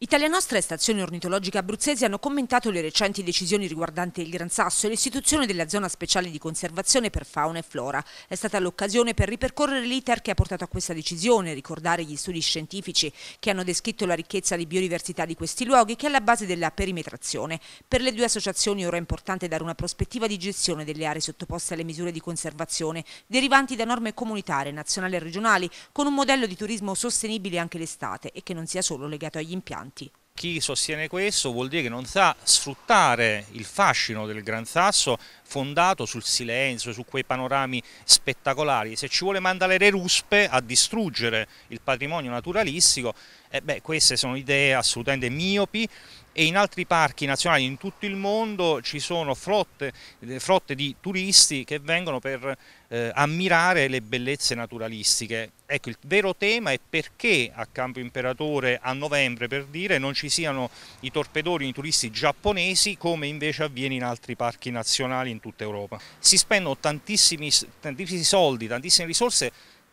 Italia Nostra e Stazione Ornitologica Abruzzesi hanno commentato le recenti decisioni riguardanti il Gran Sasso e l'istituzione della zona speciale di conservazione per fauna e flora. È stata l'occasione per ripercorrere l'iter che ha portato a questa decisione, ricordare gli studi scientifici che hanno descritto la ricchezza di biodiversità di questi luoghi che è alla base della perimetrazione. Per le due associazioni ora è importante dare una prospettiva di gestione delle aree sottoposte alle misure di conservazione derivanti da norme comunitarie, nazionali e regionali, con un modello di turismo sostenibile anche l'estate e che non sia solo legato agli impianti avanti. Chi sostiene questo vuol dire che non sa sfruttare il fascino del Gran Sasso fondato sul silenzio, su quei panorami spettacolari. Se ci vuole mandare le ruspe a distruggere il patrimonio naturalistico, eh beh, queste sono idee assolutamente miopi e in altri parchi nazionali in tutto il mondo ci sono flotte, eh, flotte di turisti che vengono per eh, ammirare le bellezze naturalistiche. Ecco, il vero tema è perché a Campo Imperatore a novembre, per dire, non ci siano i torpedori, i turisti giapponesi, come invece avviene in altri parchi nazionali in tutta Europa. Si spendono tantissimi, tantissimi soldi, tantissime risorse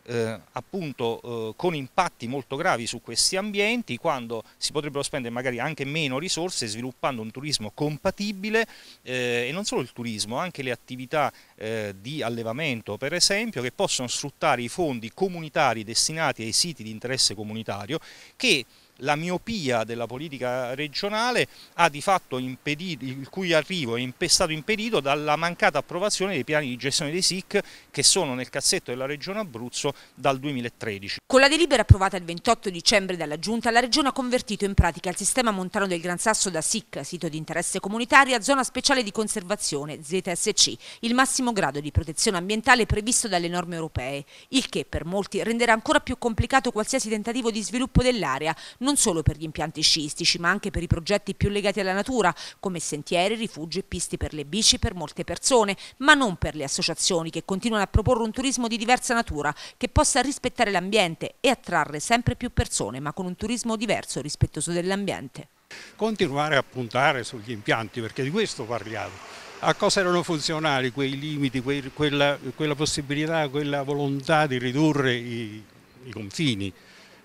eh, appunto eh, con impatti molto gravi su questi ambienti quando si potrebbero spendere magari anche meno risorse sviluppando un turismo compatibile eh, e non solo il turismo, anche le attività eh, di allevamento per esempio che possono sfruttare i fondi comunitari destinati ai siti di interesse comunitario che la miopia della politica regionale ha di fatto impedito, il cui arrivo è stato impedito dalla mancata approvazione dei piani di gestione dei SIC che sono nel cassetto della regione Abruzzo dal 2013. Con la delibera approvata il 28 dicembre dalla Giunta, la regione ha convertito in pratica il sistema montano del Gran Sasso da SIC, sito di interesse comunitario, a zona speciale di conservazione, ZSC, il massimo grado di protezione ambientale previsto dalle norme europee, il che per molti renderà ancora più complicato qualsiasi tentativo di sviluppo dell'area, non solo per gli impianti sciistici, ma anche per i progetti più legati alla natura, come sentieri, rifugi e pisti per le bici per molte persone, ma non per le associazioni che continuano a proporre un turismo di diversa natura, che possa rispettare l'ambiente e attrarre sempre più persone, ma con un turismo diverso rispettoso dell'ambiente. Continuare a puntare sugli impianti, perché di questo parliamo a cosa erano funzionali quei limiti, quella, quella possibilità, quella volontà di ridurre i, i confini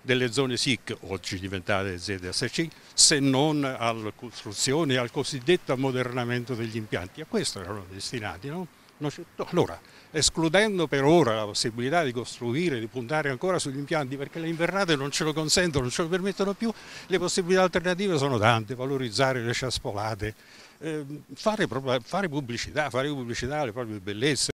delle zone SIC, oggi diventate ZSC, se non alla costruzione e al cosiddetto ammodernamento degli impianti. A questo erano destinati. Cioè, no? Allora, escludendo per ora la possibilità di costruire, di puntare ancora sugli impianti, perché le invernate non ce lo consentono, non ce lo permettono più, le possibilità alternative sono tante, valorizzare le ciaspolate, ehm, fare, fare pubblicità, fare pubblicità alle proprie bellezze.